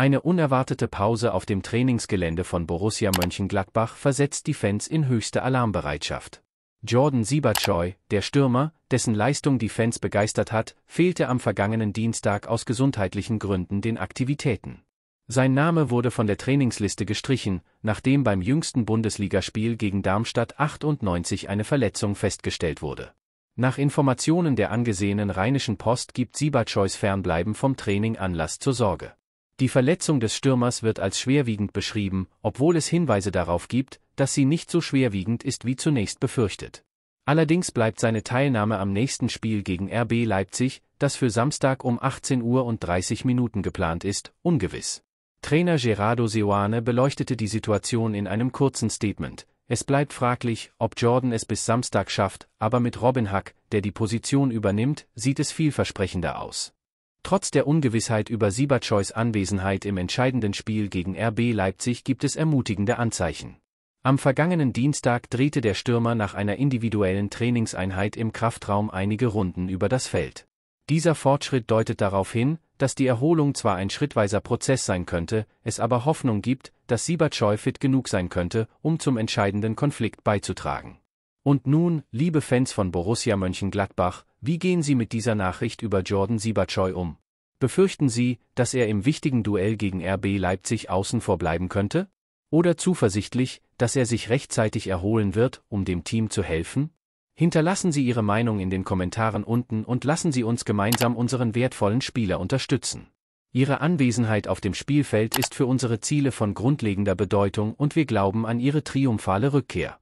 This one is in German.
Eine unerwartete Pause auf dem Trainingsgelände von Borussia Mönchengladbach versetzt die Fans in höchste Alarmbereitschaft. Jordan Siebertscheu, der Stürmer, dessen Leistung die Fans begeistert hat, fehlte am vergangenen Dienstag aus gesundheitlichen Gründen den Aktivitäten. Sein Name wurde von der Trainingsliste gestrichen, nachdem beim jüngsten Bundesligaspiel gegen Darmstadt 98 eine Verletzung festgestellt wurde. Nach Informationen der angesehenen Rheinischen Post gibt Siebertscheus Fernbleiben vom Training Anlass zur Sorge. Die Verletzung des Stürmers wird als schwerwiegend beschrieben, obwohl es Hinweise darauf gibt, dass sie nicht so schwerwiegend ist wie zunächst befürchtet. Allerdings bleibt seine Teilnahme am nächsten Spiel gegen RB Leipzig, das für Samstag um 18.30 Uhr geplant ist, ungewiss. Trainer Gerardo Seoane beleuchtete die Situation in einem kurzen Statement. Es bleibt fraglich, ob Jordan es bis Samstag schafft, aber mit Robin Hack, der die Position übernimmt, sieht es vielversprechender aus. Trotz der Ungewissheit über Sibachois Anwesenheit im entscheidenden Spiel gegen RB Leipzig gibt es ermutigende Anzeichen. Am vergangenen Dienstag drehte der Stürmer nach einer individuellen Trainingseinheit im Kraftraum einige Runden über das Feld. Dieser Fortschritt deutet darauf hin, dass die Erholung zwar ein schrittweiser Prozess sein könnte, es aber Hoffnung gibt, dass Siebertscheu fit genug sein könnte, um zum entscheidenden Konflikt beizutragen. Und nun, liebe Fans von Borussia Mönchengladbach, wie gehen Sie mit dieser Nachricht über Jordan Sibachoi um? Befürchten Sie, dass er im wichtigen Duell gegen RB Leipzig außen vor bleiben könnte? Oder zuversichtlich, dass er sich rechtzeitig erholen wird, um dem Team zu helfen? Hinterlassen Sie Ihre Meinung in den Kommentaren unten und lassen Sie uns gemeinsam unseren wertvollen Spieler unterstützen. Ihre Anwesenheit auf dem Spielfeld ist für unsere Ziele von grundlegender Bedeutung und wir glauben an Ihre triumphale Rückkehr.